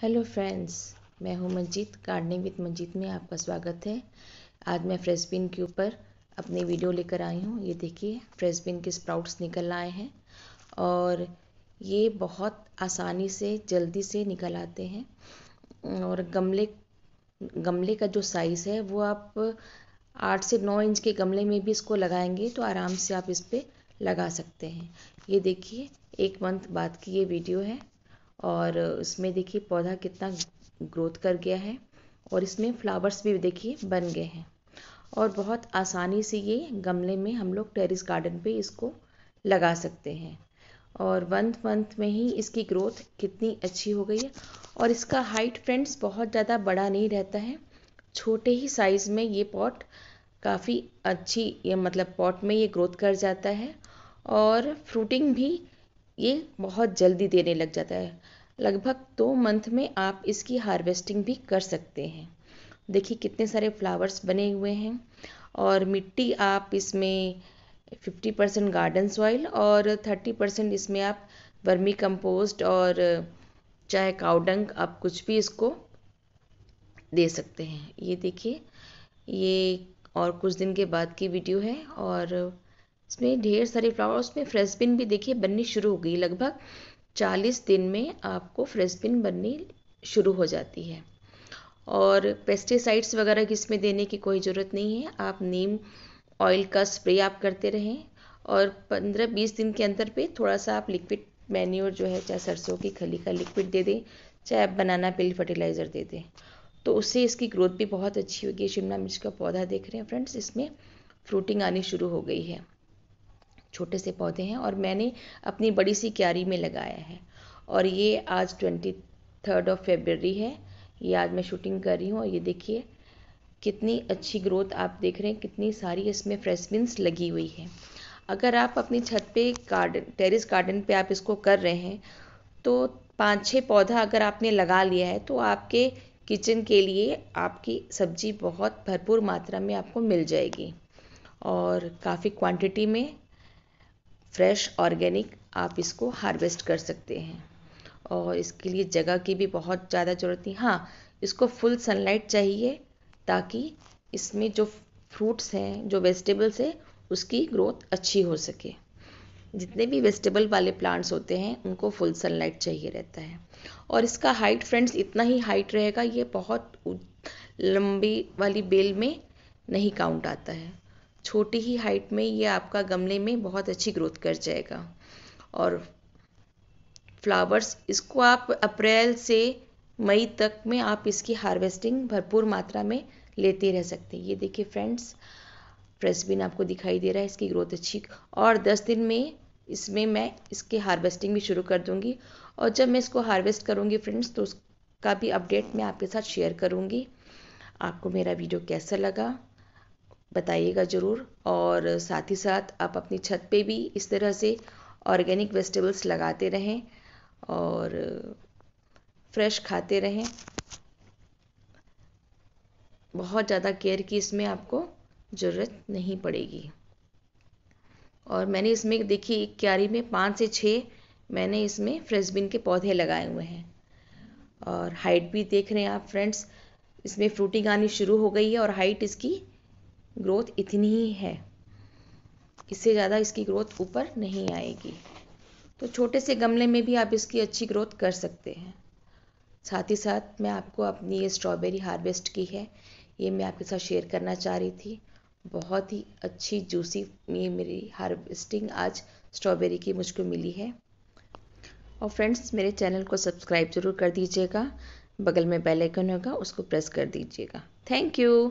hello friends मैं हूं Manjeet gardening with Manjeet में आपका स्वागत है आज मैं फ्रेशबिन के ऊपर अपनी वीडियो लेकर आई हूं ये देखिए फ्रेशबिन के स्प्राउट्स निकल आए हैं और ये बहुत आसानी से जल्दी से निकल आते हैं और गमले गमले का जो साइज़ है वो आप आठ से नौ इंच के गमले में भी इसको लगाएंगे तो आराम से आप इस पर लगा सकते हैं ये देखिए एक मंथ बाद की ये वीडियो है और इसमें देखिए पौधा कितना ग्रोथ कर गया है और इसमें फ्लावर्स भी देखिए बन गए हैं और बहुत आसानी से ये गमले में हम लोग टेरिस गार्डन पे इसको लगा सकते हैं और वन मंथ में ही इसकी ग्रोथ कितनी अच्छी हो गई है और इसका हाइट फ्रेंड्स बहुत ज़्यादा बड़ा नहीं रहता है छोटे ही साइज़ में ये पॉट काफ़ी अच्छी ये मतलब पॉट में ये ग्रोथ कर जाता है और फ्रूटिंग भी ये बहुत जल्दी देने लग जाता है लगभग दो मंथ में आप इसकी हार्वेस्टिंग भी कर सकते हैं देखिए कितने सारे फ्लावर्स बने हुए हैं और मिट्टी आप इसमें 50 परसेंट गार्डन सॉइल और 30 परसेंट इसमें आप वर्मी कंपोस्ट और चाहे काउडंग आप कुछ भी इसको दे सकते हैं ये देखिए ये और कुछ दिन के बाद की वीडियो है और इसमें ढेर सारे फ्लावर उसमें फ्रेशबिन भी देखिए बननी शुरू हो गई लगभग चालीस दिन में आपको फ्रेसबिन बननी शुरू हो जाती है और पेस्टिसाइड्स वगैरह की इसमें देने की कोई ज़रूरत नहीं है आप नीम ऑयल का स्प्रे आप करते रहें और 15-20 दिन के अंतर पे थोड़ा सा आप लिक्विड मैन्यूर जो है चाहे सरसों की खली का लिक्विड दे दें चाहे आप बनाना पिल फर्टिलाइज़र दे दें तो उससे इसकी ग्रोथ भी बहुत अच्छी होगी शिमला मिर्च का पौधा देख रहे हैं फ्रेंड्स इसमें फ्रूटिंग आनी शुरू हो गई है छोटे से पौधे हैं और मैंने अपनी बड़ी सी क्यारी में लगाया है और ये आज ट्वेंटी थर्ड ऑफ फेबररी है ये आज मैं शूटिंग कर रही हूँ और ये देखिए कितनी अच्छी ग्रोथ आप देख रहे हैं कितनी सारी इसमें फ्रेश बीन्स लगी हुई है अगर आप अपनी छत पे गार्डन टेरिस गार्डन पे आप इसको कर रहे हैं तो पाँच छः पौधा अगर आपने लगा लिया है तो आपके किचन के लिए आपकी सब्जी बहुत भरपूर मात्रा में आपको मिल जाएगी और काफ़ी क्वांटिटी में फ्रेश ऑर्गेनिक आप इसको हार्वेस्ट कर सकते हैं और इसके लिए जगह की भी बहुत ज़्यादा ज़रूरत नहीं हाँ इसको फुल सनलाइट चाहिए ताकि इसमें जो फ्रूट्स हैं जो वेजिटेबल्स हैं उसकी ग्रोथ अच्छी हो सके जितने भी वेजिटेबल वाले प्लांट्स होते हैं उनको फुल सनलाइट चाहिए रहता है और इसका हाइट फ्रेंड्स इतना ही हाइट रहेगा ये बहुत लंबी वाली बेल में नहीं काउंट आता है छोटी ही हाइट में ये आपका गमले में बहुत अच्छी ग्रोथ कर जाएगा और फ्लावर्स इसको आप अप्रैल से मई तक में आप इसकी हार्वेस्टिंग भरपूर मात्रा में लेते रह सकते हैं ये देखिए फ्रेंड्स फ्रेशबिन आपको दिखाई दे रहा है इसकी ग्रोथ अच्छी और 10 दिन में इसमें मैं इसके हार्वेस्टिंग भी शुरू कर दूंगी और जब मैं इसको हार्वेस्ट करूंगी फ्रेंड्स तो उसका भी अपडेट मैं आपके साथ शेयर करूंगी आपको मेरा वीडियो कैसा लगा बताइएगा ज़रूर और साथ ही साथ आप अपनी छत पे भी इस तरह से ऑर्गेनिक वेजिटेबल्स लगाते रहें और फ्रेश खाते रहें बहुत ज़्यादा केयर की इसमें आपको ज़रूरत नहीं पड़ेगी और मैंने इसमें देखी एक क्यारी में पाँच से छः मैंने इसमें फ्रेशबिन के पौधे लगाए हुए हैं और हाइट भी देख रहे हैं आप फ्रेंड्स इसमें फ्रूटिंग आनी शुरू हो गई है और हाइट इसकी ग्रोथ इतनी ही है इससे ज़्यादा इसकी ग्रोथ ऊपर नहीं आएगी तो छोटे से गमले में भी आप इसकी अच्छी ग्रोथ कर सकते हैं साथ ही साथ मैं आपको अपनी ये स्ट्रॉबेरी हार्वेस्ट की है ये मैं आपके साथ शेयर करना चाह रही थी बहुत ही अच्छी जूसी ये मेरी हार्वेस्टिंग आज स्ट्रॉबेरी की मुझको मिली है और फ्रेंड्स मेरे चैनल को सब्सक्राइब जरूर कर दीजिएगा बगल में बेल आइकन होगा उसको प्रेस कर दीजिएगा थैंक यू